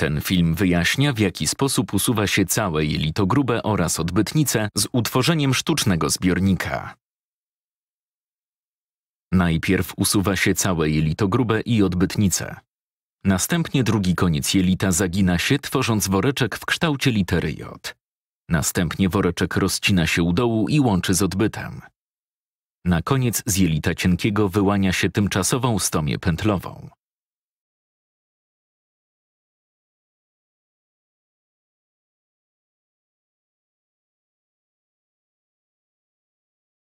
Ten film wyjaśnia, w jaki sposób usuwa się całe jelito grube oraz odbytnice z utworzeniem sztucznego zbiornika. Najpierw usuwa się całe jelito grube i odbytnice. Następnie drugi koniec jelita zagina się, tworząc woreczek w kształcie litery J. Następnie woreczek rozcina się u dołu i łączy z odbytem. Na koniec z jelita cienkiego wyłania się tymczasową stomię pętlową.